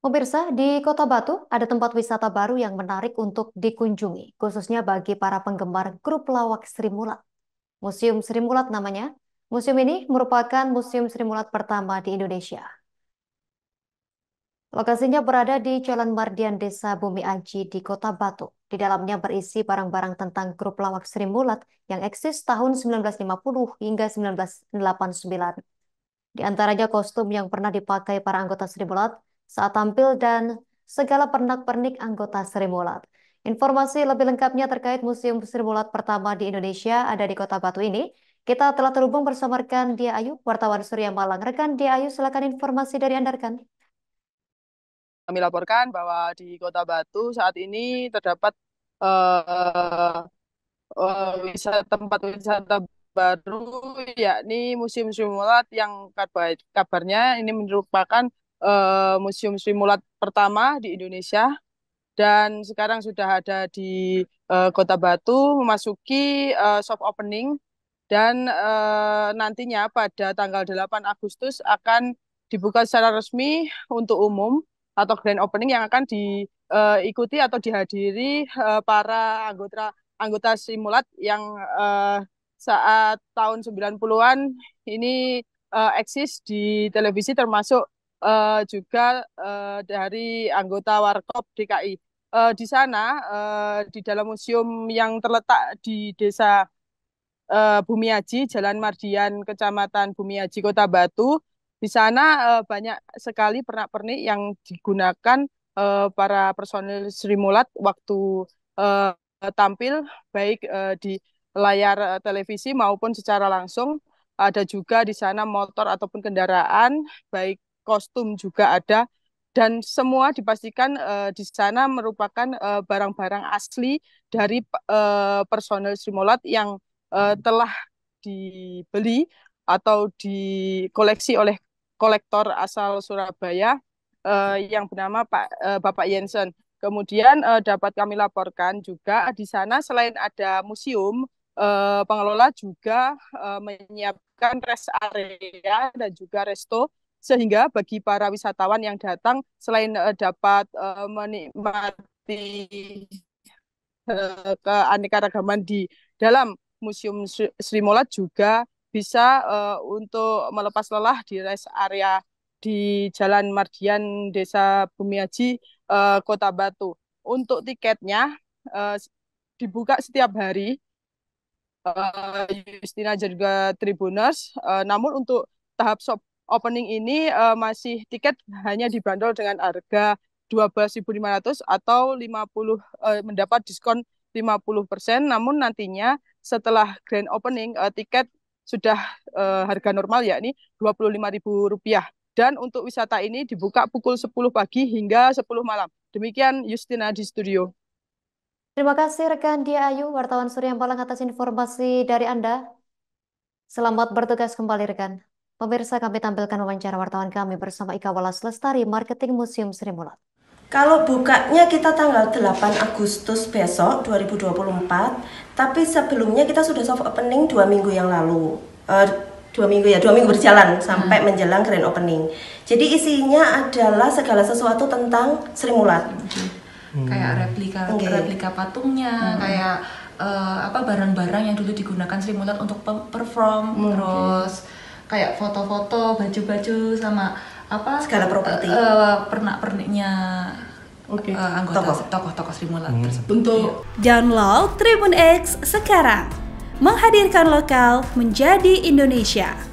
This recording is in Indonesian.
Pemirsa, di Kota Batu ada tempat wisata baru yang menarik untuk dikunjungi, khususnya bagi para penggemar grup lawak Sri Mulat. Museum Sri Mulat namanya. Museum ini merupakan museum Sri Mulat pertama di Indonesia. Lokasinya berada di Jalan Mardian Desa Bumi Aji di Kota Batu. Di dalamnya berisi barang-barang tentang grup lawak Sri Mulat yang eksis tahun 1950 hingga 1989. Di antaranya kostum yang pernah dipakai para anggota Sri Mulat, saat tampil dan segala pernak-pernik anggota Sri Mulat. Informasi lebih lengkapnya terkait Museum Sri Mulat pertama di Indonesia ada di Kota Batu ini. Kita telah terhubung bersama rekan Dia Ayu, wartawan Surya Malang. Rekan Dia Ayu, silakan informasi dari Anda, rekan. Kami laporkan bahwa di Kota Batu saat ini terdapat uh, uh, wisata tempat wisata baru yakni Museum Sri Mulat yang kabarnya ini merupakan uh, Museum Sri Mulat pertama di Indonesia dan sekarang sudah ada di uh, Kota Batu memasuki uh, soft opening dan uh, nantinya pada tanggal 8 Agustus akan dibuka secara resmi untuk umum atau grand opening yang akan diikuti uh, atau dihadiri uh, para anggota anggota simulat yang uh, saat tahun 90-an ini uh, eksis di televisi termasuk uh, juga uh, dari anggota Warkop DKI. Uh, eh, di sana uh, di dalam museum yang terletak di desa uh, Bumiaji, Jalan Mardian, Kecamatan Bumiaji, Kota Batu. Di sana uh, banyak sekali pernak-pernik yang digunakan uh, para personil Sri Mulat waktu uh, tampil baik uh, di layar televisi maupun secara langsung. Ada juga di sana motor ataupun kendaraan baik kostum juga ada dan semua dipastikan uh, di sana merupakan eh, barang-barang uh, asli dari uh, personel Srimolat yang uh, telah dibeli atau dikoleksi oleh kolektor asal Surabaya uh, yang bernama Pak uh, Bapak Jensen. Kemudian uh, dapat kami laporkan juga di sana selain ada museum, uh, pengelola juga uh, menyiapkan rest area dan juga resto sehingga bagi para wisatawan yang datang selain uh, dapat uh, menikmati uh, keanekaragaman di dalam Museum Sri Molat juga bisa uh, untuk melepas lelah di rest area di Jalan Margian Desa Bumiaji uh, Kota Batu. Untuk tiketnya uh, dibuka setiap hari uh, Justina juga Tribuners. Uh, namun untuk tahap shop opening ini uh, masih tiket hanya dibanderol dengan harga 12.500 atau 50 uh, eh, mendapat diskon 50%. Namun nantinya setelah grand opening uh, tiket sudah uh, harga normal yakni Rp25.000 dan untuk wisata ini dibuka pukul 10 pagi hingga 10 malam. Demikian Justina di studio. Terima kasih rekan Dia Ayu, wartawan Surya Malang atas informasi dari Anda. Selamat bertugas kembali rekan. Pemirsa kami tampilkan wawancara wartawan kami bersama Ika Walas Lestari, Marketing Museum Sri Mulat. Kalau bukanya kita tanggal 8 Agustus besok 2024, tapi sebelumnya kita sudah soft opening dua minggu yang lalu. Uh, dua minggu ya, dua minggu berjalan sampai hmm. menjelang grand opening. Jadi isinya adalah segala sesuatu tentang Sri Mulat. Hmm. Kayak replika okay. replika patungnya, hmm. kayak uh, apa barang-barang yang dulu digunakan Sri Mulat untuk perform, hmm. terus kayak foto-foto baju-baju sama apa segala properti uh, pernak-perniknya okay. uh, eh, anggota tokoh. tokoh-tokoh Srimula hmm. tersebut. Untuk download iya. Tribun X sekarang menghadirkan lokal menjadi Indonesia.